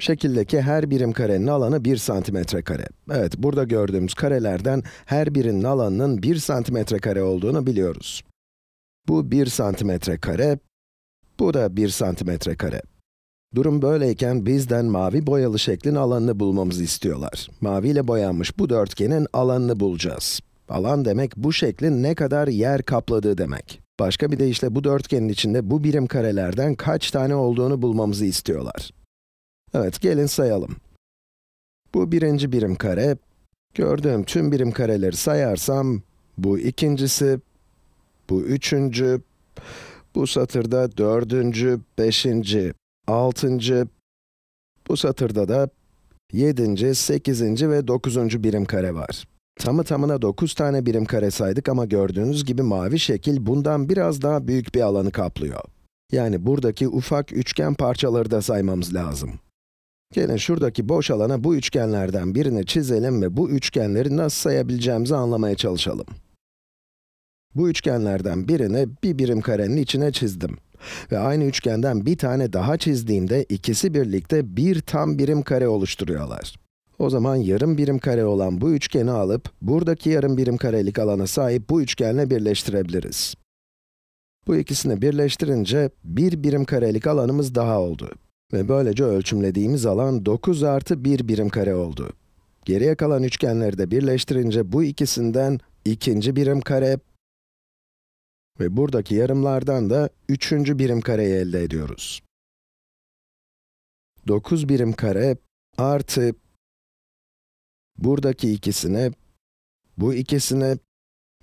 Şekildeki her birim karenin alanı 1 santimetre kare. Evet, burada gördüğümüz karelerden her birinin alanının 1 santimetre kare olduğunu biliyoruz. Bu 1 santimetre kare, bu da 1 santimetre kare. Durum böyleyken bizden mavi boyalı şeklin alanını bulmamızı istiyorlar. Mavi ile boyanmış bu dörtgenin alanını bulacağız. Alan demek bu şeklin ne kadar yer kapladığı demek. Başka bir deyişle bu dörtgenin içinde bu birim karelerden kaç tane olduğunu bulmamızı istiyorlar. Evet, gelin sayalım. Bu birinci birim kare. Gördüğüm tüm birim kareleri sayarsam, bu ikincisi, bu üçüncü, bu satırda dördüncü, beşinci, altıncı, bu satırda da yedinci, sekizinci ve dokuzuncu birim kare var. Tamı tamına dokuz tane birim kare saydık ama gördüğünüz gibi mavi şekil bundan biraz daha büyük bir alanı kaplıyor. Yani buradaki ufak üçgen parçaları da saymamız lazım. Gelin şuradaki boş alana bu üçgenlerden birini çizelim ve bu üçgenleri nasıl sayabileceğimizi anlamaya çalışalım. Bu üçgenlerden birini bir birim karenin içine çizdim. Ve aynı üçgenden bir tane daha çizdiğimde ikisi birlikte bir tam birim kare oluşturuyorlar. O zaman yarım birim kare olan bu üçgeni alıp, buradaki yarım birim karelik alana sahip bu üçgenle birleştirebiliriz. Bu ikisini birleştirince bir birim karelik alanımız daha oldu. Ve böylece ölçümlediğimiz alan 9 artı 1 birim kare oldu. Geriye kalan üçgenleri de birleştirince bu ikisinden ikinci birim kare ve buradaki yarımlardan da üçüncü birim kareyi elde ediyoruz. 9 birim kare artı buradaki ikisini, bu ikisini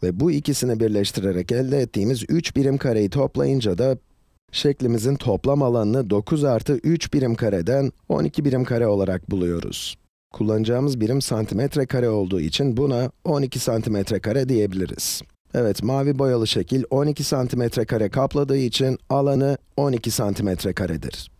ve bu ikisini birleştirerek elde ettiğimiz 3 birim kareyi toplayınca da Şeklimizin toplam alanını 9 artı 3 birim kareden 12 birim kare olarak buluyoruz. Kullanacağımız birim santimetre kare olduğu için buna 12 santimetre kare diyebiliriz. Evet, mavi boyalı şekil 12 santimetre kare kapladığı için alanı 12 santimetre karedir.